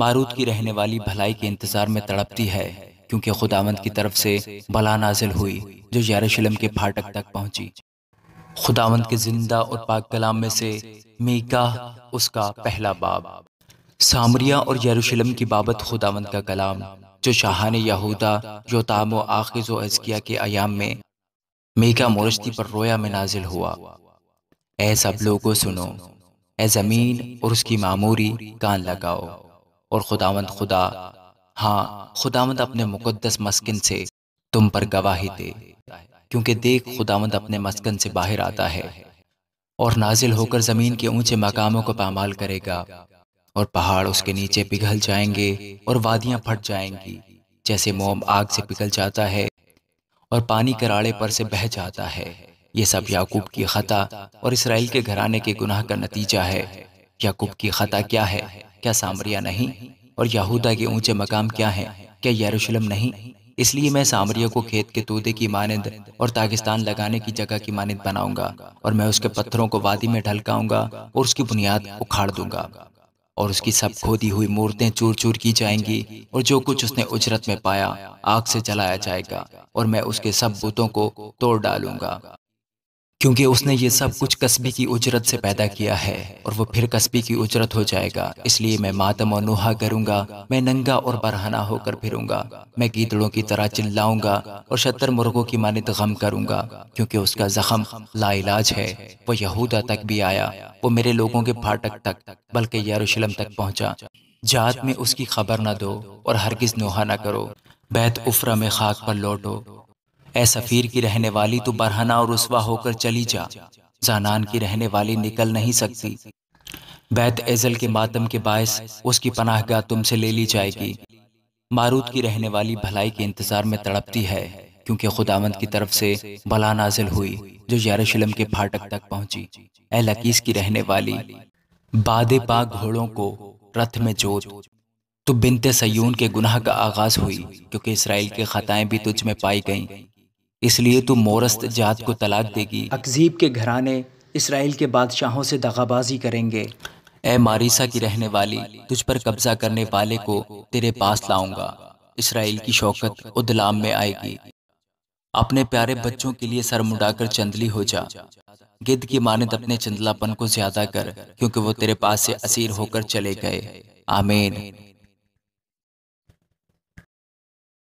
मारूद की रहने वाली भलाई के इंतजार में तड़पती है क्योंकि खुदावंत की तरफ से भला नाजिल हुई जो यरूशलेम के फाटक तक पहुंची खुदावंत के जिंदा और पाक कलाम में से मीका उसका पहला बाब सामरिया और यरूशलेम की बाबत खुदावंत का कलाम जो शाहान यहूदा योताम आखिज अजकिया के आयाम में मीका मोरस्ती पर रोया में नाजिल हुआ ऐ सब लोगों सुनो ऐ जमीन और उसकी मामूरी कान लगाओ और खुदावंद खुदा हाँ खुदावंद अपने मुकदस मस्किन से तुम पर गवाही दे क्योंकि देख खुदावंद अपने मस्कन से बाहर आता है और नाजिल होकर जमीन के ऊंचे मकामों को पामाल करेगा और पहाड़ उसके नीचे पिघल जाएंगे और वादियां फट जाएंगी जैसे मोम आग से पिघल जाता है और पानी कराड़े पर से बह जाता है ये सब याकूब की खता और इसराइल के घराने के गुनाह का नतीजा है याकूब की खता क्या है क्या सामरिया नहीं और यहूदा के ऊंचे मकाम क्या है क्या यरूशलेम नहीं इसलिए मैं सामरिया को खेत के तोते की मानद और ताकिस्तान लगाने की जगह की मानद बनाऊंगा और मैं उसके पत्थरों को वादी में ढलकाऊंगा और उसकी बुनियाद उखाड़ दूंगा और उसकी सब खोदी हुई मूर्तें चूर चूर की जाएंगी और जो कुछ उसने उजरत में पाया आग से जलाया जाएगा और मैं उसके सब बुतों को तोड़ डालूंगा क्योंकि उसने ये सब कुछ कस्बे की उजरत से पैदा किया है और वो फिर कस्बे की उजरत हो जाएगा इसलिए मैं मातम और नुहा करूंगा मैं नंगा और बरहना होकर फिरूंगा मैं गीतड़ों की तरह चिल्लाऊंगा और शतर मुर्गों की मानित गम करूंगा क्योंकि उसका जख्म लाइलाज है वो यहूदा तक भी आया वो मेरे लोगों के फाटक तक बल्कि यरूशलम तक पहुंचा जात में उसकी खबर न दो और हरगिज नुहा न करो बैत उफरा में खाक पर लौटो ए सफ़ीर की रहने वाली तो बरहना और रुसवा होकर चली जा जानान की रहने वाली निकल नहीं सकती बैत एजल के मातम के बायस उसकी पनाहगाह तुमसे ले ली जाएगी मारूद की रहने वाली भलाई के इंतजार में तड़पती है क्योंकि खुदावंत की तरफ से बला नाजिल हुई जो यरूशलेम के फाटक तक पहुंची ए लकीस की रहने वाली बादे पाक घोड़ों को रथ में जोत तो बिनते सयून के गुनाह का आगाज हुई क्योंकि इसराइल के खताएं भी तुझ में पाई गईं इसलिए तू मोरस्त जात को तलाक देगी अकजीब के घराने इसराइल के बादशाहों से दगाबाजी करेंगे ए मारिसा की रहने वाली तुझ पर कब्जा करने वाले को तेरे पास लाऊंगा इसराइल की शौकत उदलाम में आएगी अपने प्यारे बच्चों के लिए सर मुड़ाकर चंदली हो जा गिद्ध की मानत अपने चंदलापन को ज्यादा कर क्योंकि वो तेरे पास से असीर होकर चले गए आमीन